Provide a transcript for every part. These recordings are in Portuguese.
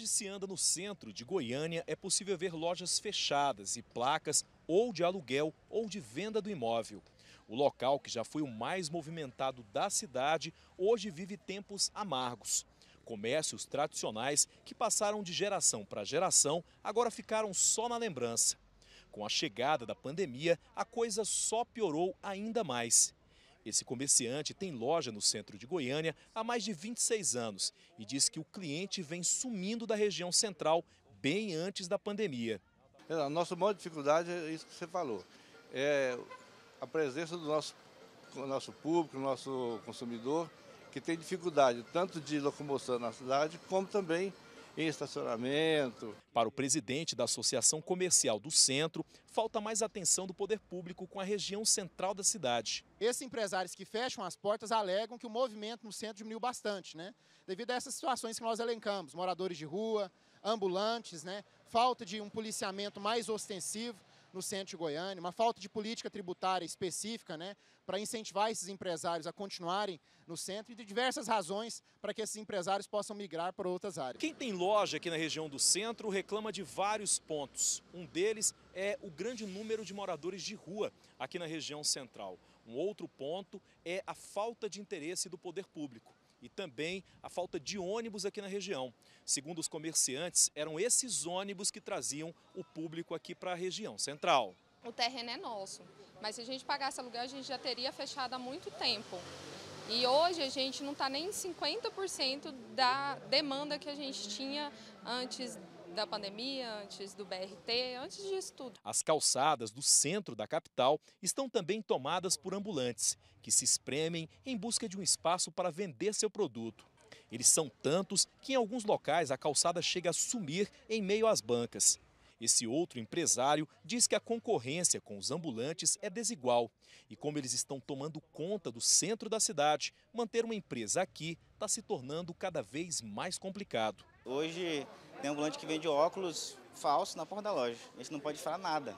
Onde se anda no centro de Goiânia é possível ver lojas fechadas e placas ou de aluguel ou de venda do imóvel. O local, que já foi o mais movimentado da cidade, hoje vive tempos amargos. Comércios tradicionais que passaram de geração para geração agora ficaram só na lembrança. Com a chegada da pandemia, a coisa só piorou ainda mais. Esse comerciante tem loja no centro de Goiânia há mais de 26 anos e diz que o cliente vem sumindo da região central bem antes da pandemia. É, a nossa maior dificuldade é isso que você falou, é a presença do nosso, nosso público, do nosso consumidor, que tem dificuldade tanto de locomoção na cidade como também estacionamento. Para o presidente da Associação Comercial do Centro, falta mais atenção do poder público com a região central da cidade. Esses empresários que fecham as portas alegam que o movimento no centro diminuiu bastante, né? Devido a essas situações que nós elencamos, moradores de rua, ambulantes, né? Falta de um policiamento mais ostensivo no centro de Goiânia, uma falta de política tributária específica né, para incentivar esses empresários a continuarem no centro e de diversas razões para que esses empresários possam migrar para outras áreas. Quem tem loja aqui na região do centro reclama de vários pontos. Um deles é o grande número de moradores de rua aqui na região central. Um outro ponto é a falta de interesse do poder público e também a falta de ônibus aqui na região. Segundo os comerciantes, eram esses ônibus que traziam o público aqui para a região central. O terreno é nosso, mas se a gente pagasse aluguel, a gente já teria fechado há muito tempo. E hoje a gente não está nem 50% da demanda que a gente tinha antes da pandemia, antes do BRT, antes disso tudo. As calçadas do centro da capital estão também tomadas por ambulantes, que se espremem em busca de um espaço para vender seu produto. Eles são tantos que em alguns locais a calçada chega a sumir em meio às bancas. Esse outro empresário diz que a concorrência com os ambulantes é desigual e, como eles estão tomando conta do centro da cidade, manter uma empresa aqui está se tornando cada vez mais complicado. Hoje tem ambulante que vende óculos falsos na porta da loja. A gente não pode falar nada.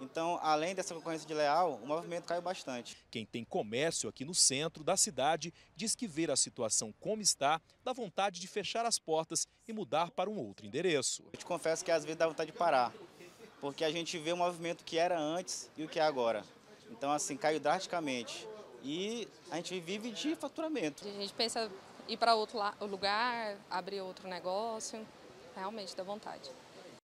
Então, além dessa concorrência de leal, o movimento caiu bastante. Quem tem comércio aqui no centro da cidade diz que ver a situação como está dá vontade de fechar as portas e mudar para um outro endereço. Eu te confesso que às vezes dá vontade de parar, porque a gente vê o movimento que era antes e o que é agora. Então, assim, caiu drasticamente. E a gente vive de faturamento. A gente pensa ir para outro lugar, abrir outro negócio, realmente dá vontade.